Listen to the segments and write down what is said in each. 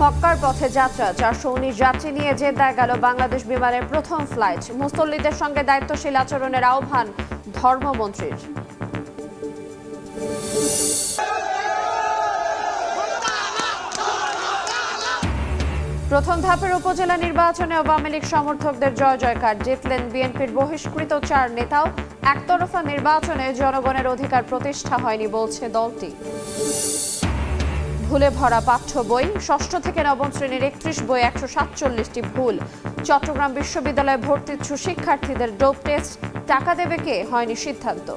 মক্কার পথে যাত্রা চারশো উনিশ যাত্রী নিয়ে জেদ্দায় গেল বাংলাদেশ বিমানের প্রথম ফ্লাইট মুসল্লিদের সঙ্গে দায়িত্বশীল আচরণের আহ্বান ধর্মমন্ত্রীর প্রথম ধাপের উপজেলা নির্বাচনে আওয়ামী লীগ সমর্থকদের জয় জয়কার জিতলেন বিএনপির বহিষ্কৃত চার নেতাও একতরফা নির্বাচনে জনগণের অধিকার প্রতিষ্ঠা হয়নি বলছে দলটি ভুলে ভরা পাঠ্য বই ষষ্ঠ থেকে নবম শ্রেণীর একত্রিশ বই একশো সাতচল্লিশটি ভুল চট্টগ্রাম বিশ্ববিদ্যালয়ে ভর্তি শিক্ষার্থীদের ডোপ টেস্ট টাকা দেবে কে হয়নি সিদ্ধান্ত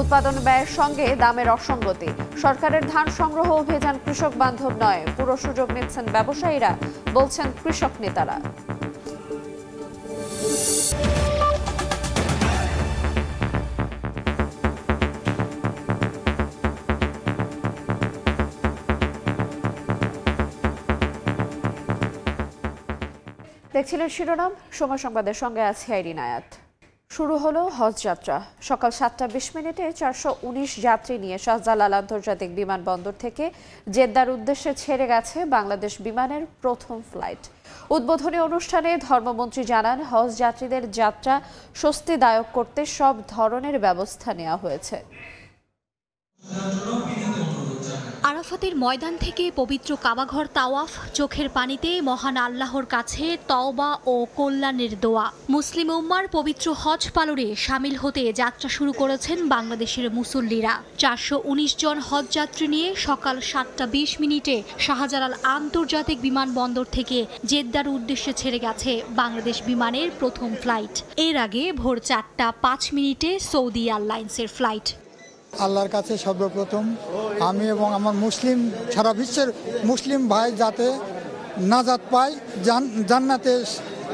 উৎপাদন ব্যয়ের সঙ্গে দামের অসঙ্গতি সরকারের ধান সংগ্রহ অভিযান কৃষক বান্ধব নয় পুরো সুযোগ নিচ্ছেন ব্যবসায়ীরা বলছেন কৃষক নেতারা দেখছিলেন শিরোনাম সময় সংবাদের সঙ্গে আছে আইরিন আয়াত শুরু হলো হজ যাত্রা সকাল সাতটা বিশ মিনিটে চারশো উনিশ যাত্রী নিয়ে শাহজালাল আন্তর্জাতিক বিমানবন্দর থেকে জেদ্দার উদ্দেশ্যে ছেড়ে গেছে বাংলাদেশ বিমানের প্রথম ফ্লাইট উদ্বোধনী অনুষ্ঠানে ধর্মমন্ত্রী জানান হজ যাত্রীদের যাত্রা স্বস্তিদায়ক করতে সব ধরনের ব্যবস্থা নেওয়া হয়েছে আরাফাতের ময়দান থেকে পবিত্র কাবাঘর তাওয়াফ চোখের পানিতে মহান আল্লাহর কাছে তওবা ও কল্যাণের দোয়া মুসলিম উম্মার পবিত্র হজ পালনে সামিল হতে যাত্রা শুরু করেছেন বাংলাদেশের মুসল্লিরা চারশো জন হজ যাত্রী নিয়ে সকাল সাতটা বিশ মিনিটে শাহজালাল আন্তর্জাতিক বিমানবন্দর থেকে জেদ্দার উদ্দেশ্যে ছেড়ে গেছে বাংলাদেশ বিমানের প্রথম ফ্লাইট এর আগে ভোর চারটা পাঁচ মিনিটে সৌদি এয়ারলাইন্সের ফ্লাইট আল্লাহর কাছে সর্বপ্রথম আমি এবং আমার মুসলিম সারা বিশ্বের মুসলিম ভাই যাতে নাজাত পায় জান্নাতে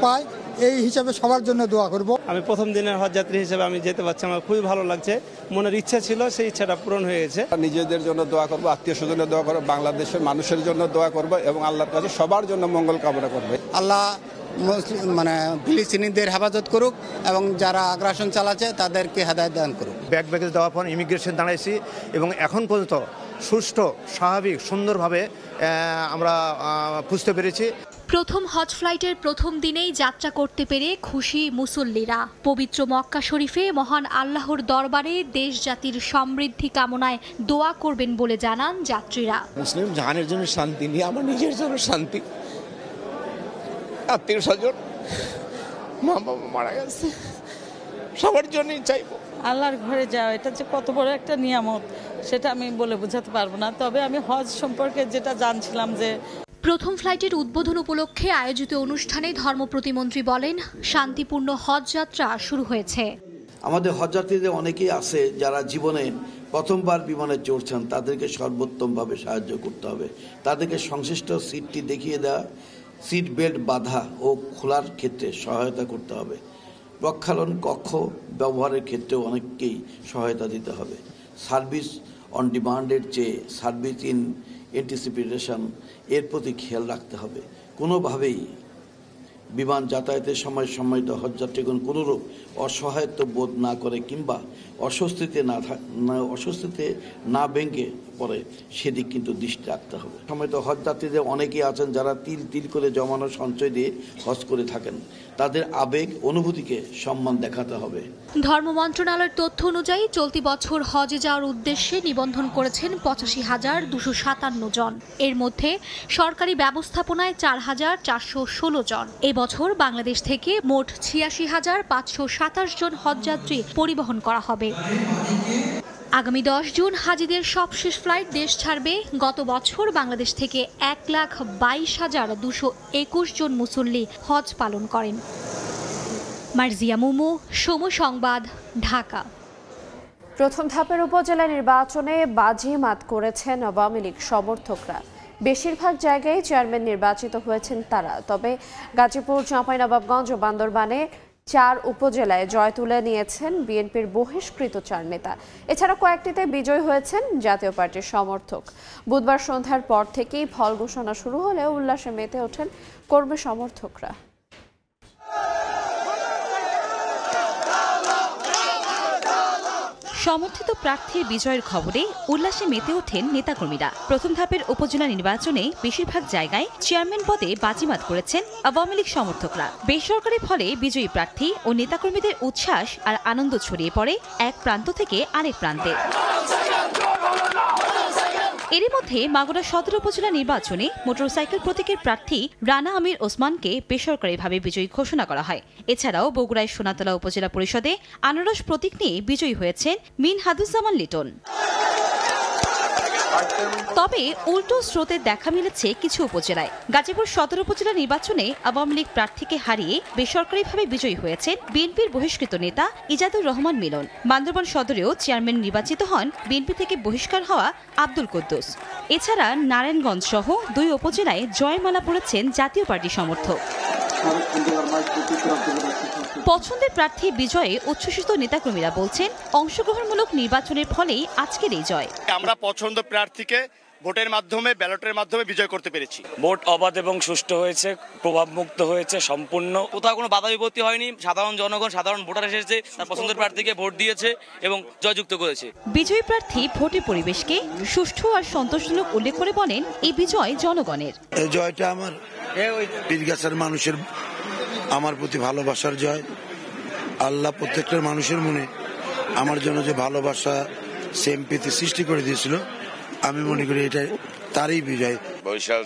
পায় এই হিসাবে সবার জন্য দোয়া করব আমি প্রথম দিনের হজ যাত্রী হিসেবে আমি যেতে পারছি আমার খুবই ভালো লাগছে মনের ইচ্ছা ছিল সেই ইচ্ছাটা পূরণ হয়ে গেছে নিজেদের জন্য দোয়া করব আত্মীয় স্বজনের দোয়া করবো বাংলাদেশের মানুষের জন্য দোয়া করব এবং আল্লাহর কাছে সবার জন্য মঙ্গল কামনা করবে আল্লাহ মানে ফিলিস্তিনিদের হেফাজত করুক এবং যারা আগ্রাসন চালাচ্ছে তাদেরকে হেদায়ত দান করুক ব্যাগ ব্যাগেজ দেওয়ার পর ইমিগ্রেশন দাঁড়াইছি এবং এখন পর্যন্ত সুষ্ঠু স্বাভাবিক সুন্দরভাবে আমরা বুঝতে পেরেছি প্রথম হজ ফ্লাইটের প্রথম দিনেই যাত্রা করতে পেরে খুশি মুসল্লিরা পবিত্র মক্কা শরীফে মহান আল্লাহর দরবারে দেশ জাতির সমৃদ্ধি কামনায় দোয়া করবেন বলে জানান যাত্রীরা মুসলিম জাহানের জন্য শান্তি নিয়ে আমার নিজের জন্য শান্তি আত্মীয় স্বজন মা বাবা মারা গেছে সবার জন্যই চাইবো আল্লাহর ঘরে যাওয়া এটা যে কত বড় একটা নিয়ামত সেটা আমি বলে বোঝাতে পারবো না তবে আমি হজ সম্পর্কে যেটা জানছিলাম যে প্রথম ফ্লাইটের উদ্বোধন উপলক্ষে আয়োজিত অনুষ্ঠানে ধর্ম প্রতিমন্ত্রী বলেন শান্তিপূর্ণ হজ যাত্রা শুরু হয়েছে আমাদের হজযাত্রীদের অনেকেই আছে যারা জীবনে প্রথমবার বিমানে চড়ছেন তাদেরকে সর্বোত্তমভাবে সাহায্য করতে হবে তাদেরকে সংশ্লিষ্ট সিটটি দেখিয়ে দেওয়া সিট বেল্ট বাধা ও খোলার ক্ষেত্রে সহায়তা করতে হবে প্রক্ষালন কক্ষ ব্যবহারের ক্ষেত্রেও অনেককেই সহায়তা দিতে হবে সার্ভিস অন ডিমান্ডের চেয়ে সার্ভিস ইন এন্টিসিপিটেশন এর প্রতি খেয়াল রাখতে হবে কোনোভাবেই বিমান যাতায়াতের সময় সময় হজযাত্রীগণ কোনোরূপ অসহায়ত্ব বোধ না করে কিংবা অস্বস্তিতে না না অস্বস্তিতে না ভেঙে পরে সেদিক কিন্তু দৃষ্টি রাখতে হবে সময় তো হজ যাত্রীদের অনেকেই আছেন যারা তিল তিল করে জমানো সঞ্চয় দিয়ে হজ করে থাকেন তাদের আবেগ অনুভূতিকে সম্মান দেখাতে হবে ধর্ম মন্ত্রণালয়ের তথ্য অনুযায়ী চলতি বছর হজে যাওয়ার উদ্দেশ্যে নিবন্ধন করেছেন পঁচাশি হাজার দুশো সাতান্ন জন এর মধ্যে সরকারি ব্যবস্থাপনায় চার হাজার চারশো ষোলো জন এবছর বাংলাদেশ থেকে মোট ছিয়াশি হাজার পাঁচশো সাতাশ জন হজযাত্রী পরিবহন করা হবে আগামী দশ জুন হাজিদের সবশেষ ফ্লাইট দেশ ছাড়বে গত বছর বাংলাদেশ থেকে এক লাখ বাইশ হাজার দুশো একুশ জন মুসল্লি হজ পালন করেন মার্জিয়া মুমু সম সংবাদ ঢাকা প্রথম ধাপের উপজেলা নির্বাচনে মাত করেছেন আওয়ামী লীগ সমর্থকরা বেশিরভাগ জায়গায় চেয়ারম্যান নির্বাচিত হয়েছেন তারা তবে গাজীপুর নবাবগঞ্জ ও বান্দরবানে চার উপজেলায় জয় তুলে নিয়েছেন বিএনপির বহিষ্কৃত চার নেতা এছাড়া কয়েকটিতে বিজয় হয়েছেন জাতীয় পার্টির সমর্থক বুধবার সন্ধ্যার পর থেকেই ফল ঘোষণা শুরু হলেও উল্লাসে মেতে ওঠেন কর্মী সমর্থকরা সমর্থিত প্রার্থীর বিজয়ের খবরে উল্লাসে মেতে ওঠেন নেতাকর্মীরা প্রথম ধাপের উপজেলা নির্বাচনে বেশিরভাগ জায়গায় চেয়ারম্যান পদে বাজিমাত করেছেন আওয়ামী লীগ সমর্থকরা বেসরকারি ফলে বিজয়ী প্রার্থী ও নেতাকর্মীদের উচ্ছ্বাস আর আনন্দ ছড়িয়ে পড়ে এক প্রান্ত থেকে আরেক প্রান্তে এরই মধ্যে মাগুরা সদর উপজেলা নির্বাচনে মোটরসাইকেল প্রতীকের প্রার্থী রানা আমির ওসমানকে বেসরকারিভাবে বিজয়ী ঘোষণা করা হয় এছাড়াও বগুড়ায় সোনাতলা উপজেলা পরিষদে আনারস প্রতীক নিয়ে বিজয়ী হয়েছেন মিনহাদুজ্জামান লিটন তবে উল্টো স্রোতের দেখা মিলেছে কিছু উপজেলায় গাজীপুর সদর উপজেলা নির্বাচনে আওয়ামী লীগ প্রার্থীকে হারিয়ে বেসরকারিভাবে বিজয়ী হয়েছেন বিএনপির বহিষ্কৃত নেতা ইজাদুর রহমান মিলন বান্দরবান সদরেও চেয়ারম্যান নির্বাচিত হন বিএনপি থেকে বহিষ্কার হওয়া আব্দুল কুদ্দুস এছাড়া নারায়ণগঞ্জ সহ দুই উপজেলায় জয়মালা পড়েছেন জাতীয় পার্টি সমর্থক পছন্দের প্রার্থী বিজয়ে উচ্ছ্বসিত নেতাকর্মীরা বলছেন অংশগ্রহণমূলক নির্বাচনের ফলেই আজকের এই জয় আমরা পছন্দ প্রার্থীকে ভোটের মাধ্যমে ব্যালটের মাধ্যমে বিজয় করতে পেরেছি ভোট অবাধ এবং সুষ্ঠু হয়েছে প্রভাবমুক্ত হয়েছে সম্পূর্ণ কোথাও কোনো বাধা বিপত্তি হয়নি সাধারণ জনগণ সাধারণ ভোটার এসেছে তার পছন্দের প্রার্থীকে ভোট দিয়েছে এবং জয়যুক্ত করেছে বিজয়ী প্রার্থী ভোটের পরিবেশকে সুষ্ঠু আর সন্তোষজনক উল্লেখ করে বলেন এই বিজয় জনগণের জয়টা আমার পীরগাছার মানুষের আমার প্রতি ভালোবাসার জয় আল্লাহ প্রত্যেকটা মানুষের মনে আমার জন্য যে ভালোবাসা সেমপিতে সৃষ্টি করে দিয়েছিল আমি মনে করি এটা তারই বিজয় বরিশাল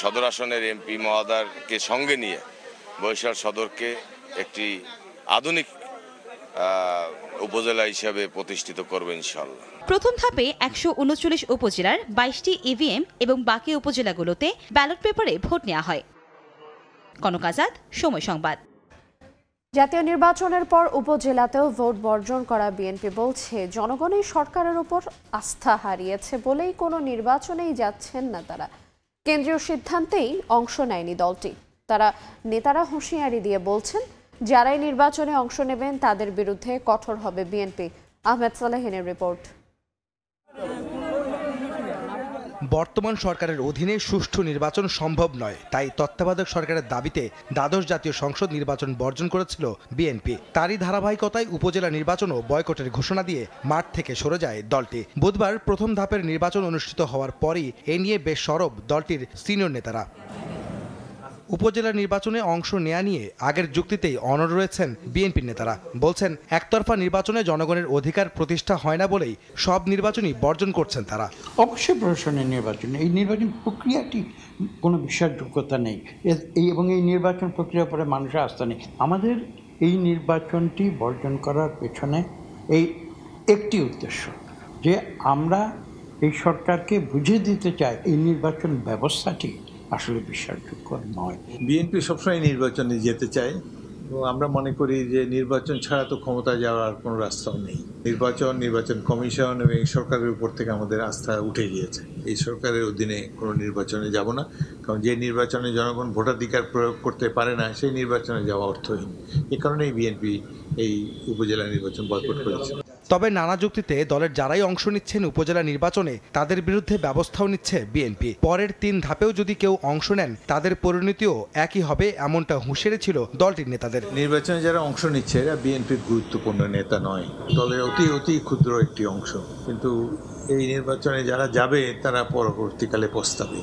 সদর আসনের এমপি মহাদারকে সঙ্গে নিয়ে বরিশাল সদরকে একটি আধুনিক উপজেলা হিসাবে প্রতিষ্ঠিত করবে ইনশাল্লাহ প্রথম ধাপে একশো উনচল্লিশ উপজেলার বাইশটি ইভিএম e এবং বাকি উপজেলাগুলোতে ব্যালট পেপারে ভোট নেওয়া হয় কনক আজাদ সময় সংবাদ জাতীয় নির্বাচনের পর উপজেলাতেও ভোট বর্জন করা বিএনপি বলছে জনগণই সরকারের উপর আস্থা হারিয়েছে বলেই কোনো নির্বাচনেই যাচ্ছেন না তারা কেন্দ্রীয় সিদ্ধান্তেই অংশ নেয়নি দলটি তারা নেতারা হুঁশিয়ারি দিয়ে বলছেন যারাই নির্বাচনে অংশ নেবেন তাদের বিরুদ্ধে কঠোর হবে বিএনপি আহমেদ সালাহিনের রিপোর্ট বর্তমান সরকারের অধীনে সুষ্ঠু নির্বাচন সম্ভব নয় তাই তত্ত্বাবধায়ক সরকারের দাবিতে দ্বাদশ জাতীয় সংসদ নির্বাচন বর্জন করেছিল বিএনপি তারই ধারাবাহিকতায় উপজেলা নির্বাচনও বয়কটের ঘোষণা দিয়ে মাঠ থেকে সরে যায় দলটি বুধবার প্রথম ধাপের নির্বাচন অনুষ্ঠিত হওয়ার পরই এ নিয়ে বেশ সরব দলটির সিনিয়র নেতারা উপজেলা নির্বাচনে অংশ নেয়া নিয়ে আগের যুক্তিতেই অনড় রয়েছেন বিএনপির নেতারা বলছেন একতরফা নির্বাচনে জনগণের অধিকার প্রতিষ্ঠা হয় না বলেই সব নির্বাচনই বর্জন করছেন তারা অবশ্যই প্রশাসনের নির্বাচন এই নির্বাচন প্রক্রিয়াটি কোনো বিশ্বাসযোগ্যতা নেই এবং এই নির্বাচন প্রক্রিয়ার পরে মানুষের আস্থা নেই আমাদের এই নির্বাচনটি বর্জন করার পেছনে এই একটি উদ্দেশ্য যে আমরা এই সরকারকে বুঝিয়ে দিতে চাই এই নির্বাচন ব্যবস্থাটি আসলে বিশ্বাসযোগ্য নয় বিএনপি সবসময় নির্বাচনে যেতে চায় এবং আমরা মনে করি যে নির্বাচন ছাড়া তো ক্ষমতা যাওয়ার কোনো রাস্তাও নেই নির্বাচন নির্বাচন কমিশন এবং সরকারের উপর থেকে আমাদের আস্থা উঠে গিয়েছে এই সরকারের অধীনে কোনো নির্বাচনে যাব না কারণ যে নির্বাচনে জনগণ ভোটাধিকার প্রয়োগ করতে পারে না সেই নির্বাচনে যাওয়া অর্থহীন এ কারণেই বিএনপি এই উপজেলা নির্বাচন বয়কট করেছে তবে নানা যুক্তিতে দলের যারাই অংশ নিচ্ছেন উপজেলা নির্বাচনে তাদের বিরুদ্ধে ব্যবস্থাও নিচ্ছে বিএনপি পরের তিন ধাপেও যদি কেউ অংশ নেন তাদের পরিণতিও একই হবে এমনটা হুঁশিয়ারি ছিল দলটির নেতাদের নির্বাচনে যারা অংশ নিচ্ছে এরা বিএনপির গুরুত্বপূর্ণ নেতা নয় দলের অতি অতি ক্ষুদ্র একটি অংশ কিন্তু এই নির্বাচনে যারা যাবে তারা পরবর্তীকালে প্রস্তাবে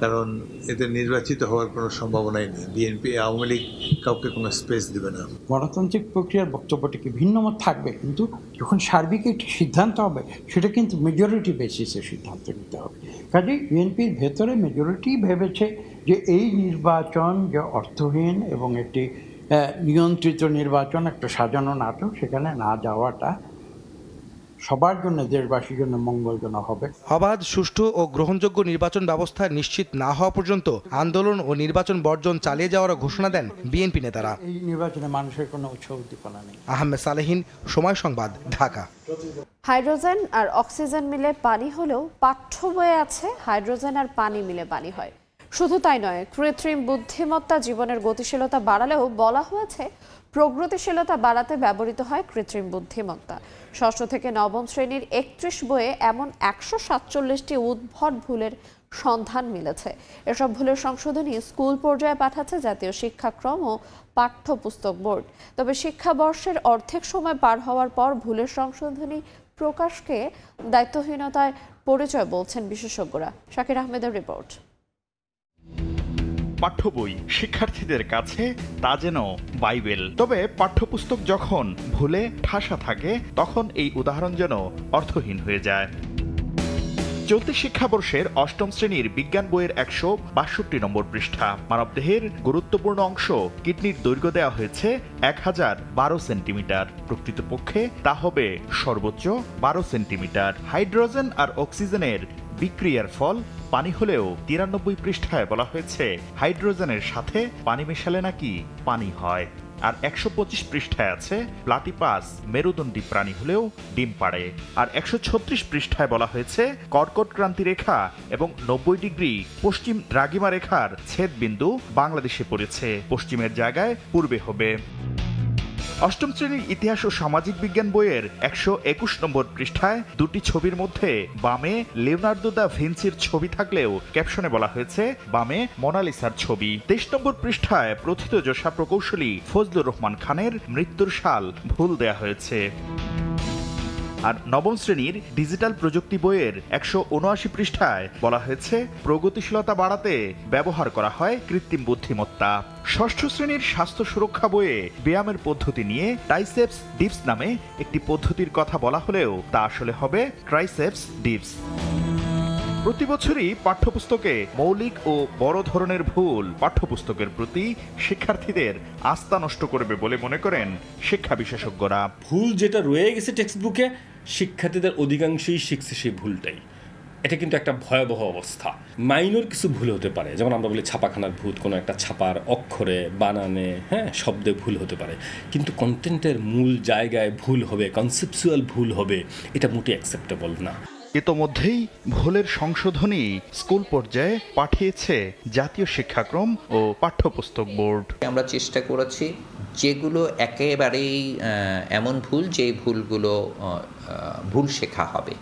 কারণ এতে নির্বাচিত হওয়ার কোনো সম্ভাবনাই নেই বিএনপি আওয়ামী লীগ কাউকে কোনো স্পেস দেবে না গণতান্ত্রিক প্রক্রিয়ার বক্তব্যটিকে ভিন্ন মত থাকবে কিন্তু যখন সার্বিক একটি সিদ্ধান্ত হবে সেটা কিন্তু মেজরিটি বেসিসে সিদ্ধান্ত নিতে হবে কাজে বিএনপির ভেতরে মেজরিটি ভেবেছে যে এই নির্বাচন যে অর্থহীন এবং একটি নিয়ন্ত্রিত নির্বাচন একটা সাজানো নাটক সেখানে না যাওয়াটা সবার জন্য দেশবাসীর জন্য মঙ্গলজনক হবে অবাধ সুষ্ঠু ও গ্রহণযোগ্য নির্বাচন ব্যবস্থা নিশ্চিত না হওয়া পর্যন্ত আন্দোলন ও নির্বাচন বর্জন চালিয়ে যাওয়ার ঘোষণা দেন বিএনপি নেতারা এই নির্বাচনে মানুষের কোনো উৎসাহ উদ্দীপনা নেই আহমেদ সালেহীন সময় সংবাদ ঢাকা হাইড্রোজেন আর অক্সিজেন মিলে পানি হলেও পাঠ্য বয়ে আছে হাইড্রোজেন আর পানি মিলে পানি হয় শুধু তাই নয় কৃত্রিম বুদ্ধিমত্তা জীবনের গতিশীলতা বাড়ালেও বলা হয়েছে প্রগতিশীলতা বাড়াতে ব্যবহৃত হয় কৃত্রিম বুদ্ধিমত্তা ষষ্ঠ থেকে নবম শ্রেণীর একত্রিশ বইয়ে এমন একশো সাতচল্লিশটি উদ্ভট ভুলের সন্ধান মিলেছে এসব ভুলের সংশোধনী স্কুল পর্যায়ে পাঠাচ্ছে জাতীয় শিক্ষাক্রম ও পাঠ্যপুস্তক বোর্ড তবে শিক্ষাবর্ষের অর্ধেক সময় পার হওয়ার পর ভুলের সংশোধনী প্রকাশকে দায়িত্বহীনতায় পরিচয় বলছেন বিশেষজ্ঞরা শাকির আহমেদের রিপোর্ট পাঠ্য বই শিক্ষার্থীদের কাছে তা যেন বাইবেল তবে পাঠ্যপুস্তক যখন ভুলে ঠাসা থাকে তখন এই উদাহরণ যেন অর্থহীন হয়ে যায় চলতি শিক্ষাবর্ষের অষ্টম শ্রেণীর বিজ্ঞান বইয়ের একশো বাষট্টি নম্বর পৃষ্ঠা মানবদেহের গুরুত্বপূর্ণ অংশ কিডনির দৈর্ঘ্য দেওয়া হয়েছে এক হাজার বারো সেন্টিমিটার প্রকৃতপক্ষে তা হবে সর্বোচ্চ বারো সেন্টিমিটার হাইড্রোজেন আর অক্সিজেনের বিক্রিয়ার ফল পানি হলেও তিরানব্বই পৃষ্ঠায় বলা হয়েছে হাইড্রোজেনের সাথে পানি মেশালে নাকি পানি হয় আর একশো পঁচিশ পৃষ্ঠায় আছে প্লাটিপাস মেরুদণ্ডী প্রাণী হলেও ডিম পাড়ে আর একশো ছত্রিশ পৃষ্ঠায় বলা হয়েছে কর্কট ক্রান্তি রেখা এবং নব্বই ডিগ্রি পশ্চিম দ্রাগিমা রেখার ছেদবিন্দু বাংলাদেশে পড়েছে পশ্চিমের জায়গায় পূর্বে হবে অষ্টম শ্রেণীর ইতিহাস ও সামাজিক বিজ্ঞান বইয়ের একশো একুশ নম্বর পৃষ্ঠায় দুটি ছবির মধ্যে বামে লিওনার্দো দা ভিনসির ছবি থাকলেও ক্যাপশনে বলা হয়েছে বামে মোনালিসার ছবি তেইশ নম্বর পৃষ্ঠায় প্রথিত যশা প্রকৌশলী ফজলুর রহমান খানের মৃত্যুর সাল ভুল দেয়া হয়েছে আর নবম শ্রেণীর ডিজিটাল প্রযুক্তি বইয়ের একশো উনআশি পৃষ্ঠায় বলা হয়েছে প্রগতিশীলতা বাড়াতে ব্যবহার করা হয় কৃত্রিম বুদ্ধিমত্তা ষষ্ঠ শ্রেণীর স্বাস্থ্য সুরক্ষা বইয়ে ব্যায়ামের পদ্ধতি নিয়ে টাইসেপস ডিপস নামে একটি পদ্ধতির কথা বলা হলেও তা আসলে হবে ট্রাইসেপস ডিপস প্রতি বছরই পাঠ্যপুস্তকে মৌলিক ও বড় ধরনের ভুল পাঠ্যপুস্তকের প্রতি শিক্ষার্থীদের আস্থা নষ্ট করবে বলে মনে করেন শিক্ষা বিশেষজ্ঞরা ভুল যেটা রয়ে গেছে টেক্সট বুকে শিক্ষার্থীদের অধিকাংশই শিখছে সেই ভুলটাই এটা কিন্তু একটা ভয়াবহ অবস্থা মাইনর কিছু ভুল হতে পারে যেমন আমরা বলি ছাপাখানার ভূত কোনো একটা ছাপার অক্ষরে বানানে হ্যাঁ শব্দে ভুল হতে পারে কিন্তু কন্টেন্টের মূল জায়গায় ভুল হবে কনসেপচুয়াল ভুল হবে এটা মোটে অ্যাকসেপ্টেবল না ইতোমধ্যেই ভুলের সংশোধনী স্কুল পর্যায়ে পাঠিয়েছে জাতীয় শিক্ষাক্রম ও পাঠ্যপুস্তক বোর্ড আমরা চেষ্টা করেছি যেগুলো একেবারেই এমন ভুল যে ভুলগুলো ভুল শেখা হবে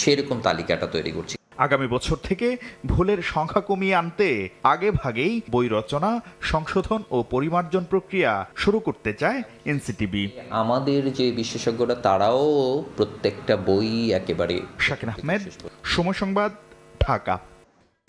সেরকম তালিকাটা তৈরি করছি আগামী বছর থেকে ভুলের সংখ্যা কমিয়ে আনতে আগে ভাগেই বই রচনা সংশোধন ও পরিমার্জন প্রক্রিয়া শুরু করতে চায় এনসিটিভি আমাদের যে বিশেষজ্ঞরা তারাও প্রত্যেকটা বই একেবারে শাকিন আহমেদ সময় সংবাদ ঢাকা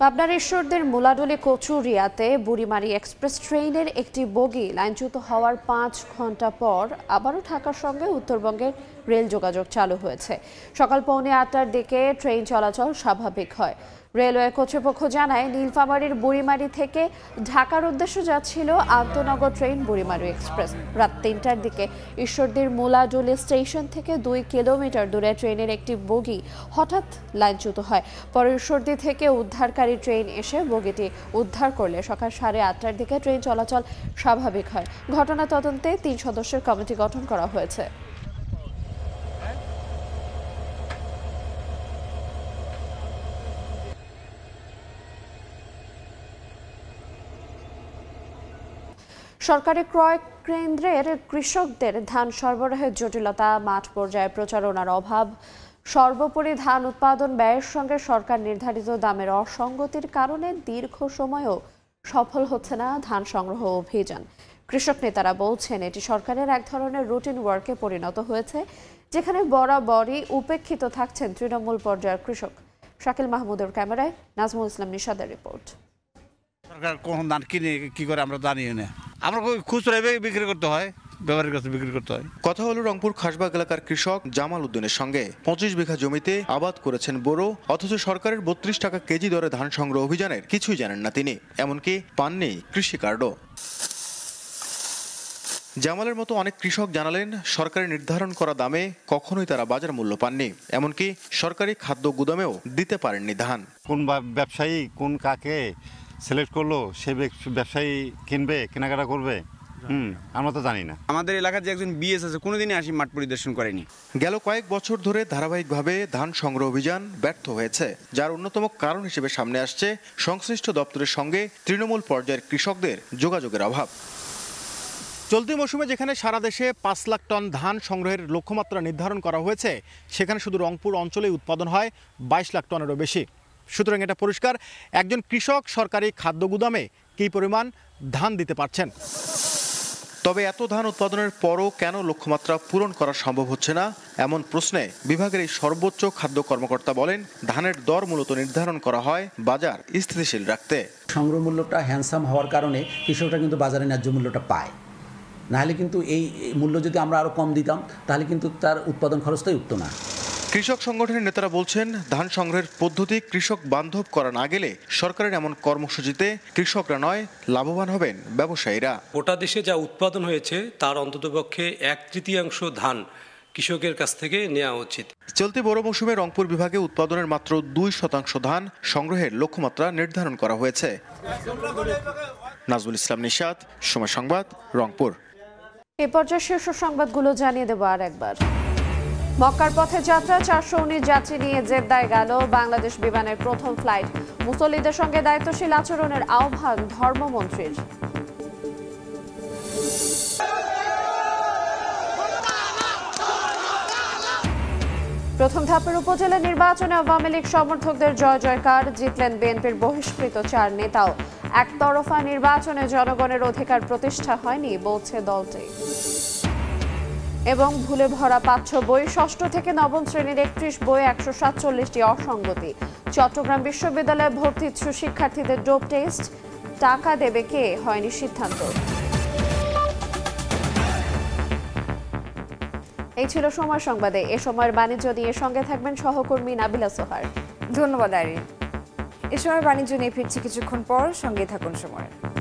পাবনার ঈশ্বরদের মোলাডোলে কচুরিয়াতে বুড়িমারি এক্সপ্রেস ট্রেনের একটি বগি লাইনচ্যুত হওয়ার পাঁচ ঘন্টা পর আবারও ঢাকার সঙ্গে উত্তরবঙ্গের রেল যোগাযোগ চালু হয়েছে সকাল পৌনে আটটার দিকে ট্রেন চলাচল স্বাভাবিক হয় রেলওয়ে কর্তৃপক্ষ জানায় নীলফামারীর বুড়িমারি থেকে ঢাকার উদ্দেশ্যে যাচ্ছিল আন্তনগর ট্রেন বুড়িমারি এক্সপ্রেস রাত তিনটার দিকে ঈশ্বরদীর মোলাডুলি স্টেশন থেকে দুই কিলোমিটার দূরে ট্রেনের একটি বগি হঠাৎ লাইনচ্যুত হয় পরে ঈশ্বরদী থেকে উদ্ধারকারী ট্রেন এসে বগিটি উদ্ধার করলে সকাল সাড়ে আটটার দিকে ট্রেন চলাচল স্বাভাবিক হয় ঘটনা তদন্তে তিন সদস্যের কমিটি গঠন করা হয়েছে সরকারের ক্রয় কেন্দ্রের কৃষকদের ধান সরবরাহের জটিলতা মাঠ পর্যায়ে প্রচারণার অভাব সর্বোপরি ধান উৎপাদন ব্যয়ের সঙ্গে সরকার নির্ধারিত দামের অসঙ্গতির কারণে দীর্ঘ সময়ও সফল হচ্ছে না ধান সংগ্রহ অভিযান কৃষক নেতারা বলছেন এটি সরকারের এক ধরনের রুটিন ওয়ার্কে পরিণত হয়েছে যেখানে বরাবরই উপেক্ষিত থাকছেন তৃণমূল পর্যায়ের কৃষক শাকিল মাহমুদের ক্যামেরায় নাজমুল ইসলাম নিশাদের রিপোর্ট সরকার কোন ধান কিনে কি করে আমরা না আমরা খুচরা বিক্রি করতে হয় ব্যবহারের কাছে বিক্রি করতে হয় কথা হলো রংপুর খাসবাগ এলাকার কৃষক জামাল উদ্দিনের সঙ্গে পঁচিশ বিঘা জমিতে আবাদ করেছেন বোরো অথচ সরকারের বত্রিশ টাকা কেজি দরে ধান সংগ্রহ অভিযানের কিছুই জানেন না তিনি এমনকি পাননি কৃষি কার্ডও জামালের মতো অনেক কৃষক জানালেন সরকারি নির্ধারণ করা দামে কখনোই তারা বাজার মূল্য পাননি এমনকি সরকারি খাদ্য গুদামেও দিতে পারেননি ধান কোন ব্যবসায়ী কোন কাকে সিলেক্ট করলো সে ব্যবসায়ী কিনবে কেনাকাটা করবে হুম আমরা তো জানি না আমাদের এলাকার যে একজন বিএস আছে কোনোদিনই আসি মাঠ পরিদর্শন করেনি গেল কয়েক বছর ধরে ধারাবাহিকভাবে ধান সংগ্রহ অভিযান ব্যর্থ হয়েছে যার অন্যতম কারণ হিসেবে সামনে আসছে সংশ্লিষ্ট দপ্তরের সঙ্গে তৃণমূল পর্যায়ের কৃষকদের যোগাযোগের অভাব চলতি মৌসুমে যেখানে সারা দেশে পাঁচ লাখ টন ধান সংগ্রহের লক্ষ্যমাত্রা নির্ধারণ করা হয়েছে সেখানে শুধু রংপুর অঞ্চলেই উৎপাদন হয় বাইশ লাখ টনেরও বেশি সুতরাং এটা পরিষ্কার একজন কৃষক সরকারি খাদ্য গুদামে কী পরিমাণ ধান দিতে পারছেন তবে এত ধান উৎপাদনের পরও কেন লক্ষ্যমাত্রা পূরণ করা সম্ভব হচ্ছে না এমন প্রশ্নে বিভাগের এই সর্বোচ্চ খাদ্য কর্মকর্তা বলেন ধানের দর মূলত নির্ধারণ করা হয় বাজার স্থিতিশীল রাখতে সংগ্রহ মূল্যটা হ্যান্ডসাম হওয়ার কারণে কৃষকরা কিন্তু বাজারে ন্যায্য মূল্যটা পায় নাহলে কিন্তু এই মূল্য যদি আমরা আরও কম দিতাম তাহলে কিন্তু তার উৎপাদন খরচটাই উঠত না কৃষক সংগঠনের নেতারা বলছেন ধান সংগ্রহের পদ্ধতি কৃষক বান্ধব করা না গেলে সরকারের এমন কর্মসূচিতে কৃষকরা নয় লাভবান হবেন ব্যবসায়ীরা গোটা দেশে যা উৎপাদন হয়েছে তার অন্ততপক্ষে এক তৃতীয়াংশ ধান কৃষকের কাছ থেকে নেওয়া উচিত চলতি বড় মৌসুমে রংপুর বিভাগে উৎপাদনের মাত্র দুই শতাংশ ধান সংগ্রহের লক্ষ্যমাত্রা নির্ধারণ করা হয়েছে নাজমুল ইসলাম নিশাদ সময় সংবাদ রংপুর এ পর্যায়ে শীর্ষ সংবাদগুলো জানিয়ে দেবো আর একবার মক্কার পথে যাত্রা চারশো উনিশ যাত্রী নিয়ে জেদ্দায় গেল বাংলাদেশ বিমানের প্রথম ফ্লাইট মুসল্লিদের সঙ্গে দায়িত্বশীল আচরণের আহ্বান ধর্মমন্ত্রীর প্রথম ধাপের উপজেলা নির্বাচনে আওয়ামী লীগ সমর্থকদের জয় জয়কার জিতলেন বিএনপির বহিষ্কৃত চার নেতাও একতরফা নির্বাচনে জনগণের অধিকার প্রতিষ্ঠা হয়নি বলছে দলটি এবং ভুলে ভরা পাঁচশো বই ষষ্ঠ থেকে নবম শ্রেণীর একত্রিশ বই একশো সাতচল্লিশটি অসঙ্গতি চট্টগ্রাম বিশ্ববিদ্যালয়ে ভর্তি ইচ্ছু শিক্ষার্থীদের ডোপ টেস্ট টাকা দেবে কে হয়নি সিদ্ধান্ত এই ছিল সময় সংবাদে এ সময়ের বাণিজ্য নিয়ে সঙ্গে থাকবেন সহকর্মী নাবিলা সোহার ধন্যবাদ আরি এ সময় বাণিজ্য নিয়ে ফিরছি কিছুক্ষণ পর সঙ্গে থাকুন সময়